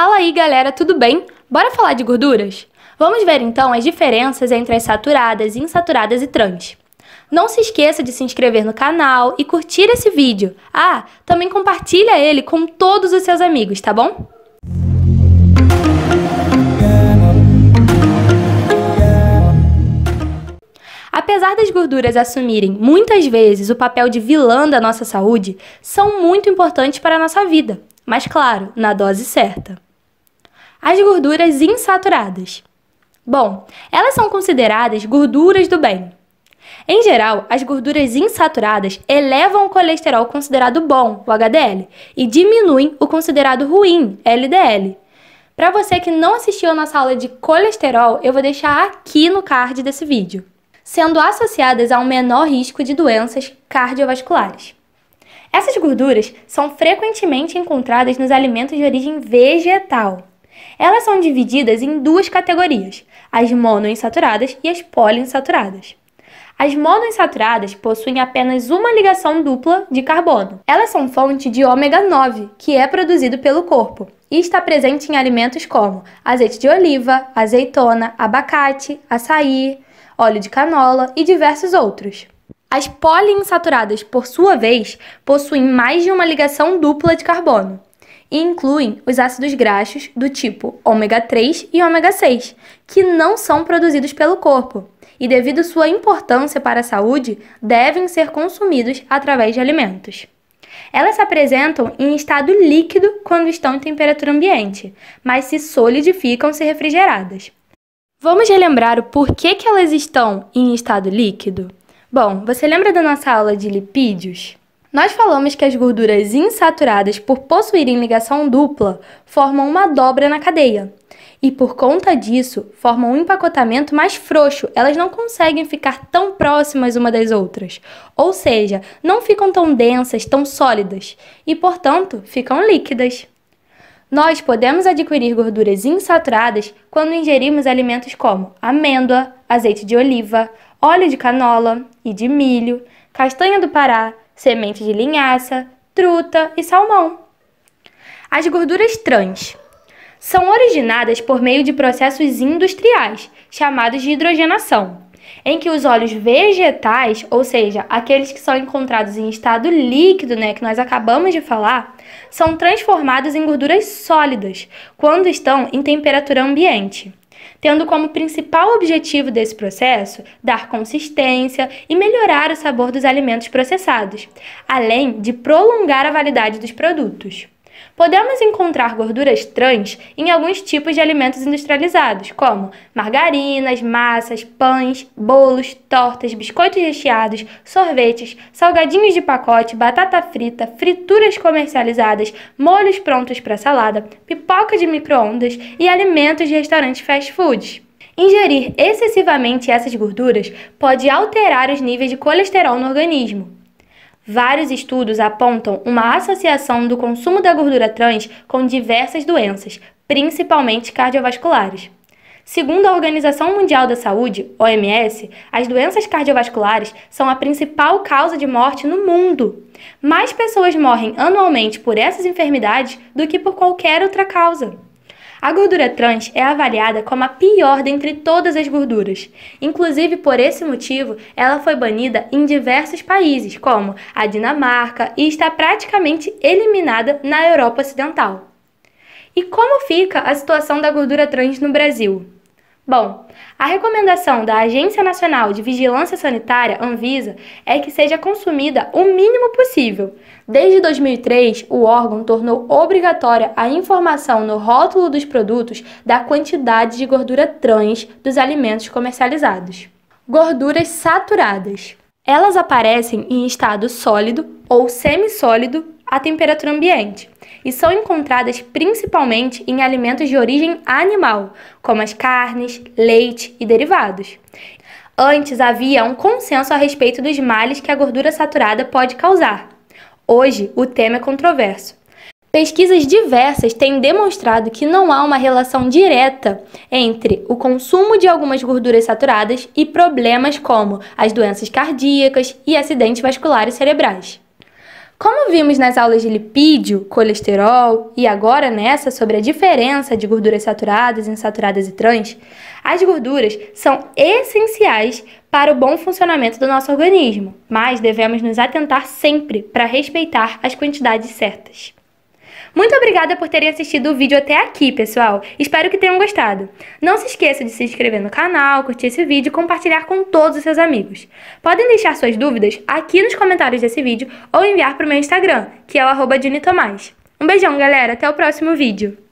Fala aí, galera, tudo bem? Bora falar de gorduras? Vamos ver então as diferenças entre as saturadas, insaturadas e trans. Não se esqueça de se inscrever no canal e curtir esse vídeo. Ah, também compartilha ele com todos os seus amigos, tá bom? Apesar das gorduras assumirem muitas vezes o papel de vilã da nossa saúde, são muito importantes para a nossa vida mas claro, na dose certa as gorduras insaturadas. Bom, elas são consideradas gorduras do bem. Em geral, as gorduras insaturadas elevam o colesterol considerado bom, o HDL, e diminuem o considerado ruim, LDL. Para você que não assistiu a nossa aula de colesterol, eu vou deixar aqui no card desse vídeo, sendo associadas a um menor risco de doenças cardiovasculares. Essas gorduras são frequentemente encontradas nos alimentos de origem vegetal. Elas são divididas em duas categorias, as monoinsaturadas e as poliinsaturadas. As monoinsaturadas possuem apenas uma ligação dupla de carbono. Elas são fonte de ômega 9, que é produzido pelo corpo e está presente em alimentos como azeite de oliva, azeitona, abacate, açaí, óleo de canola e diversos outros. As poliinsaturadas, por sua vez, possuem mais de uma ligação dupla de carbono e incluem os ácidos graxos do tipo ômega 3 e ômega 6, que não são produzidos pelo corpo e, devido sua importância para a saúde, devem ser consumidos através de alimentos. Elas se apresentam em estado líquido quando estão em temperatura ambiente, mas se solidificam se refrigeradas. Vamos relembrar o porquê que elas estão em estado líquido? Bom, você lembra da nossa aula de lipídios? Nós falamos que as gorduras insaturadas, por possuírem ligação dupla, formam uma dobra na cadeia. E por conta disso, formam um empacotamento mais frouxo, elas não conseguem ficar tão próximas uma das outras. Ou seja, não ficam tão densas, tão sólidas, e portanto ficam líquidas. Nós podemos adquirir gorduras insaturadas quando ingerimos alimentos como amêndoa, azeite de oliva, óleo de canola e de milho, castanha do Pará, semente de linhaça, truta e salmão. As gorduras trans são originadas por meio de processos industriais, chamados de hidrogenação, em que os óleos vegetais, ou seja, aqueles que são encontrados em estado líquido, né, que nós acabamos de falar, são transformados em gorduras sólidas quando estão em temperatura ambiente tendo como principal objetivo desse processo dar consistência e melhorar o sabor dos alimentos processados, além de prolongar a validade dos produtos. Podemos encontrar gorduras trans em alguns tipos de alimentos industrializados, como margarinas, massas, pães, bolos, tortas, biscoitos recheados, sorvetes, salgadinhos de pacote, batata frita, frituras comercializadas, molhos prontos para salada, pipoca de micro-ondas e alimentos de restaurantes fast foods. Ingerir excessivamente essas gorduras pode alterar os níveis de colesterol no organismo, Vários estudos apontam uma associação do consumo da gordura trans com diversas doenças, principalmente cardiovasculares. Segundo a Organização Mundial da Saúde, OMS, as doenças cardiovasculares são a principal causa de morte no mundo. Mais pessoas morrem anualmente por essas enfermidades do que por qualquer outra causa. A gordura trans é avaliada como a pior dentre todas as gorduras. Inclusive, por esse motivo, ela foi banida em diversos países, como a Dinamarca, e está praticamente eliminada na Europa Ocidental. E como fica a situação da gordura trans no Brasil? Bom, a recomendação da Agência Nacional de Vigilância Sanitária, Anvisa, é que seja consumida o mínimo possível. Desde 2003, o órgão tornou obrigatória a informação no rótulo dos produtos da quantidade de gordura trans dos alimentos comercializados. Gorduras saturadas. Elas aparecem em estado sólido ou semissólido à temperatura ambiente e são encontradas principalmente em alimentos de origem animal, como as carnes, leite e derivados. Antes havia um consenso a respeito dos males que a gordura saturada pode causar. Hoje, o tema é controverso. Pesquisas diversas têm demonstrado que não há uma relação direta entre o consumo de algumas gorduras saturadas e problemas como as doenças cardíacas e acidentes vasculares cerebrais. Como vimos nas aulas de lipídio, colesterol e agora nessa sobre a diferença de gorduras saturadas, insaturadas e trans, as gorduras são essenciais para o bom funcionamento do nosso organismo, mas devemos nos atentar sempre para respeitar as quantidades certas. Muito obrigada por terem assistido o vídeo até aqui, pessoal. Espero que tenham gostado. Não se esqueça de se inscrever no canal, curtir esse vídeo e compartilhar com todos os seus amigos. Podem deixar suas dúvidas aqui nos comentários desse vídeo ou enviar para o meu Instagram, que é o arroba Um beijão, galera. Até o próximo vídeo.